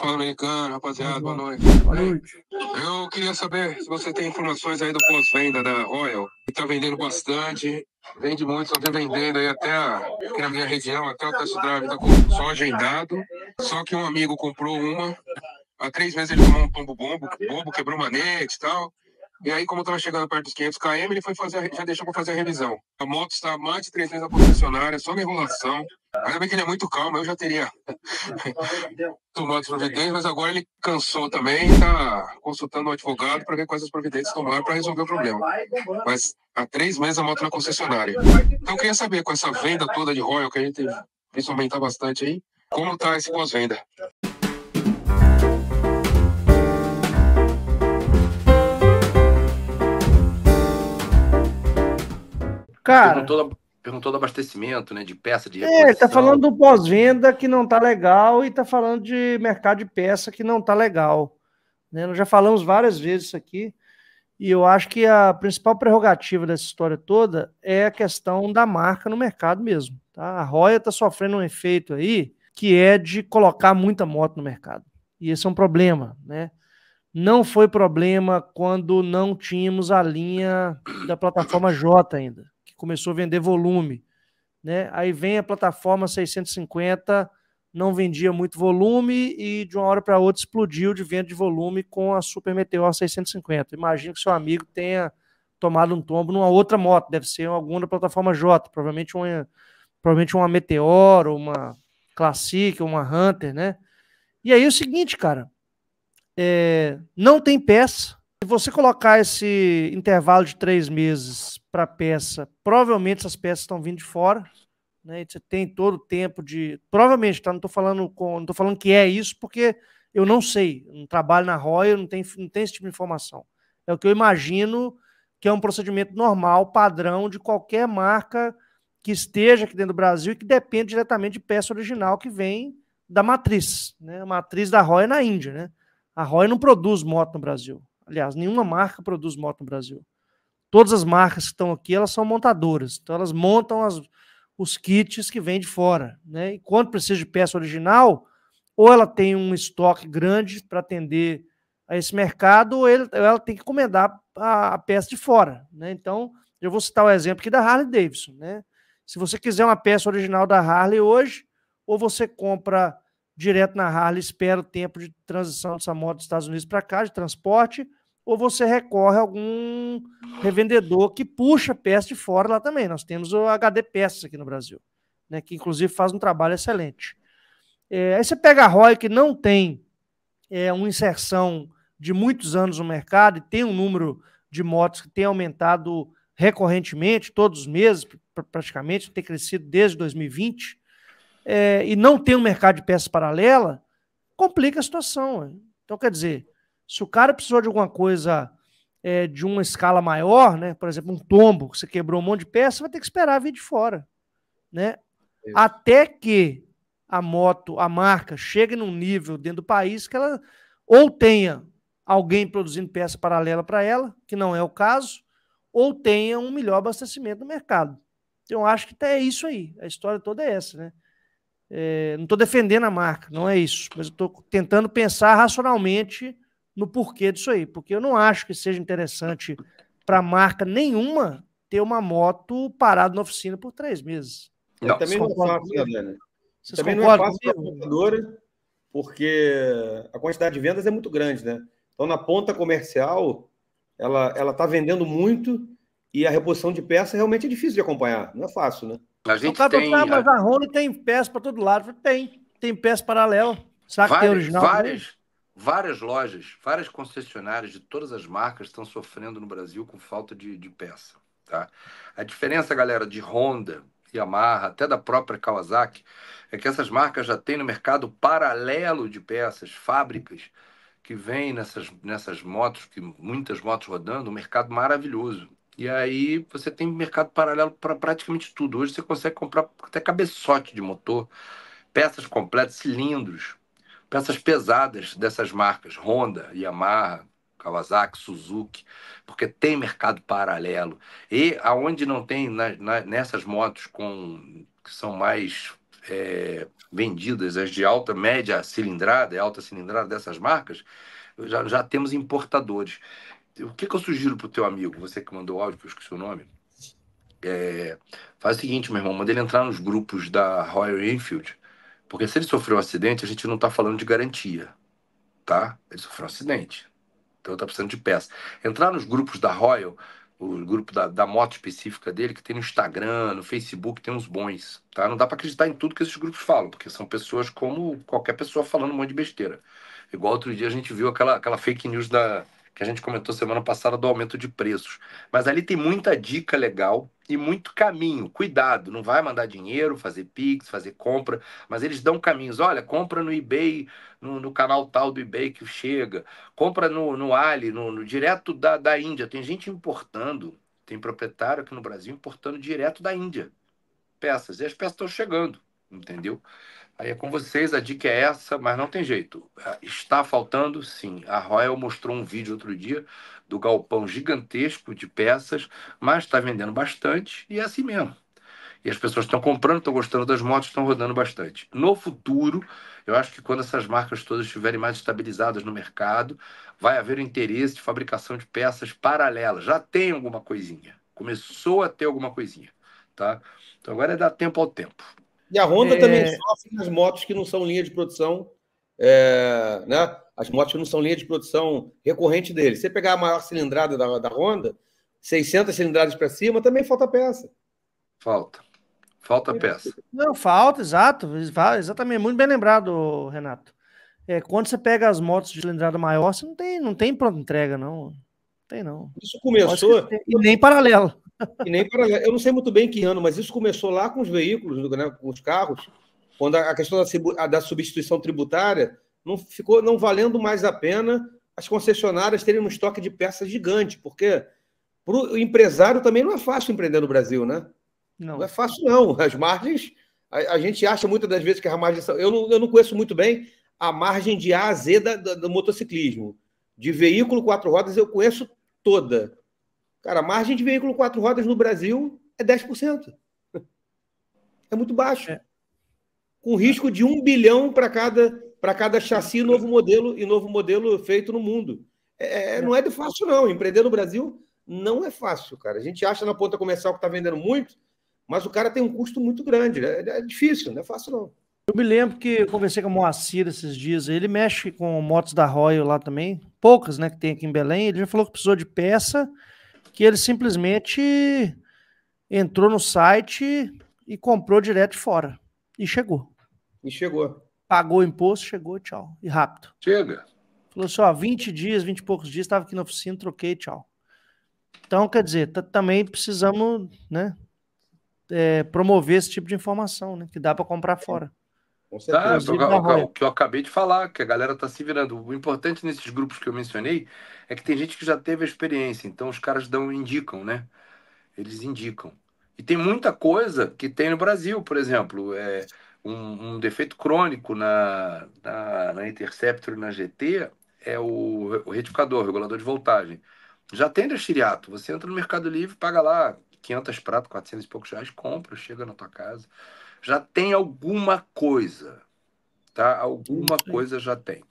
Fala americano, rapaziada, boa noite. Boa noite. Eu queria saber se você tem informações aí do pós-venda da Royal, que tá vendendo bastante, vende muito, só vem vendendo aí até aqui na minha região, até o test drive tá só agendado. Só que um amigo comprou uma, há três meses ele tomou um tombo bombo, bobo, quebrou manete e tal. E aí, como estava chegando perto dos 500 km, ele foi fazer, já deixou para fazer a revisão. A moto está há mais de três meses na concessionária, só na enrolação. Ainda bem que ele é muito calmo, eu já teria tomado providências, mas agora ele cansou também e está consultando um advogado para ver quais as providências tomar para resolver o problema. Mas há três meses a moto na concessionária. Então, eu queria saber, com essa venda toda de Royal, que a gente isso aumentar tá bastante aí, como está esse pós-venda? Cara. Perguntou, do, perguntou do abastecimento, né? De peça, de é, reposição. É, ele tá falando do pós-venda que não tá legal e tá falando de mercado de peça que não tá legal. Né? Nós já falamos várias vezes isso aqui. E eu acho que a principal prerrogativa dessa história toda é a questão da marca no mercado mesmo. Tá? A Roya está sofrendo um efeito aí que é de colocar muita moto no mercado. E esse é um problema, né? Não foi problema quando não tínhamos a linha da plataforma J ainda começou a vender volume. Né? Aí vem a plataforma 650, não vendia muito volume e de uma hora para outra explodiu de venda de volume com a Super Meteor 650. Imagino que seu amigo tenha tomado um tombo numa outra moto, deve ser alguma da plataforma J, provavelmente uma, provavelmente uma Meteor, uma Classic, uma Hunter, né? E aí é o seguinte, cara, é, não tem peça, se você colocar esse intervalo de três meses para peça, provavelmente essas peças estão vindo de fora. Né? Você tem todo o tempo de. Provavelmente, tá? Não estou falando com. Não tô falando que é isso, porque eu não sei. Eu não trabalho na Roya, não tenho, não tenho esse tipo de informação. É o que eu imagino que é um procedimento normal, padrão de qualquer marca que esteja aqui dentro do Brasil e que depende diretamente de peça original que vem da matriz. Né? A matriz da Roya é na Índia. Né? A Roya não produz moto no Brasil. Aliás, nenhuma marca produz moto no Brasil. Todas as marcas que estão aqui, elas são montadoras. Então, elas montam as, os kits que vêm de fora. Né? E quando precisa de peça original, ou ela tem um estoque grande para atender a esse mercado, ou ele, ela tem que encomendar a, a peça de fora. Né? Então, eu vou citar o um exemplo aqui da Harley Davidson. Né? Se você quiser uma peça original da Harley hoje, ou você compra direto na Harley, espera o tempo de transição dessa moto dos Estados Unidos para cá, de transporte, ou você recorre a algum revendedor que puxa peça de fora lá também. Nós temos o HD Peças aqui no Brasil, né, que inclusive faz um trabalho excelente. É, aí você pega a Royal que não tem é, uma inserção de muitos anos no mercado e tem um número de motos que tem aumentado recorrentemente, todos os meses praticamente, tem crescido desde 2020, é, e não tem um mercado de peças paralela, complica a situação. Então, quer dizer, se o cara precisou de alguma coisa é, de uma escala maior, né? por exemplo, um tombo, que você quebrou um monte de peça, vai ter que esperar vir de fora. Né? É. Até que a moto, a marca, chegue num nível dentro do país que ela ou tenha alguém produzindo peça paralela para ela, que não é o caso, ou tenha um melhor abastecimento no mercado. Então, acho que até é isso aí. A história toda é essa, né? É, não estou defendendo a marca, não é isso, mas estou tentando pensar racionalmente no porquê disso aí, porque eu não acho que seja interessante para marca nenhuma ter uma moto parada na oficina por três meses. Não, também não é fácil, né, Vocês também não é fácil porque a quantidade de vendas é muito grande, né? Então, na ponta comercial, ela está vendendo muito e a reposição de peça realmente é difícil de acompanhar, não é fácil, né? A gente então, tem... mas a Rony tem peça para todo lado. Tem, tem peça paralela. Será que tem original? Né? Várias, várias lojas, várias concessionárias de todas as marcas estão sofrendo no Brasil com falta de, de peça. Tá? A diferença, galera, de Honda, Yamaha, até da própria Kawasaki, é que essas marcas já têm no mercado paralelo de peças, fábricas que vêm nessas, nessas motos, que muitas motos rodando, um mercado maravilhoso. E aí você tem mercado paralelo para praticamente tudo. Hoje você consegue comprar até cabeçote de motor, peças completas, cilindros, peças pesadas dessas marcas, Honda, Yamaha, Kawasaki, Suzuki, porque tem mercado paralelo. E aonde não tem na, na, nessas motos com que são mais é, vendidas, as de alta, média cilindrada, alta cilindrada dessas marcas, já, já temos importadores o que, que eu sugiro pro teu amigo, você que mandou o áudio, que eu esqueci o nome? É, faz o seguinte, meu irmão, manda ele entrar nos grupos da Royal Enfield, porque se ele sofreu um acidente, a gente não tá falando de garantia, tá? Ele sofreu um acidente, então tá precisando de peça. Entrar nos grupos da Royal, o grupo da, da moto específica dele, que tem no Instagram, no Facebook, tem uns bons, tá? Não dá para acreditar em tudo que esses grupos falam, porque são pessoas como qualquer pessoa falando um monte de besteira. Igual outro dia a gente viu aquela, aquela fake news da, que a gente comentou semana passada do aumento de preços. Mas ali tem muita dica legal e muito caminho. Cuidado, não vai mandar dinheiro, fazer Pix, fazer compra, mas eles dão caminhos. Olha, compra no eBay, no, no canal tal do eBay que chega, compra no, no Ali, no, no direto da, da Índia. Tem gente importando, tem proprietário aqui no Brasil importando direto da Índia peças. E as peças estão chegando, entendeu? Aí é com vocês, a dica é essa, mas não tem jeito. Ah, está faltando, sim. A Royal mostrou um vídeo outro dia do galpão gigantesco de peças, mas está vendendo bastante e é assim mesmo. E as pessoas estão comprando, estão gostando das motos, estão rodando bastante. No futuro, eu acho que quando essas marcas todas estiverem mais estabilizadas no mercado, vai haver interesse de fabricação de peças paralelas. Já tem alguma coisinha. Começou a ter alguma coisinha, tá? Então agora é dar tempo ao tempo. E a Honda é... também sofre nas motos que não são linha de produção, é, né? As motos que não são linha de produção recorrente dele. você pegar a maior cilindrada da, da Honda, 600 cilindradas para cima, também falta peça. Falta. Falta peça. Não, falta, exato. Exatamente. Muito bem lembrado, Renato. É, quando você pega as motos de cilindrada maior, você não tem, não tem pronta entrega, não. não tem, não. Isso começou. E nem paralelo. E nem para... Eu não sei muito bem que ano, mas isso começou lá com os veículos, né, com os carros, quando a questão da, substituição tributária não ficou não valendo mais a pena as concessionárias terem um estoque de peças gigante, porque para o empresário também não é fácil empreender no Brasil, né? Não, não é fácil, não. As margens, a, a, gente acha muitas das vezes que a margem. Eu não, eu não conheço muito bem a margem de A a Z da, da, do motociclismo. De veículo quatro rodas eu conheço toda. Cara, a margem de veículo quatro rodas no Brasil é 10%. É muito baixo. É. Com risco de um bilhão para cada, cada chassi é. novo modelo e novo modelo feito no mundo. É, é, é. Não é de fácil, não. Empreender no Brasil não é fácil, cara. A gente acha na ponta comercial que está vendendo muito, mas o cara tem um custo muito grande. É, é, difícil, não é fácil, não. Eu me lembro que eu conversei com o Moacir esses dias. Ele mexe com motos da Royal lá também, poucas, né, que tem aqui em Belém. Ele já falou que precisou de peça que ele simplesmente entrou no site e comprou direto fora. E chegou. E chegou. Pagou o imposto, chegou, tchau. E rápido. Chega. Falou só, assim, 20 dias, 20 e poucos dias, estava aqui na oficina, troquei, tchau. Então, quer dizer, também precisamos né, é, promover esse tipo de informação, né, que dá para comprar fora. Tá, o que eu acabei de falar, que a galera está se virando. O importante nesses grupos que eu mencionei é que tem gente que já teve a experiência, então os caras dão, indicam, né? Eles indicam. E tem muita coisa que tem no Brasil, por exemplo, é um, um defeito crônico na, na, na Interceptor e na GT é o, o retificador, o regulador de voltagem. Já tem destiriato, você entra no Mercado Livre, paga lá 500 pratos, 400 e poucos reais, compra, chega na tua casa já tem alguma coisa, tá? Alguma coisa já tem.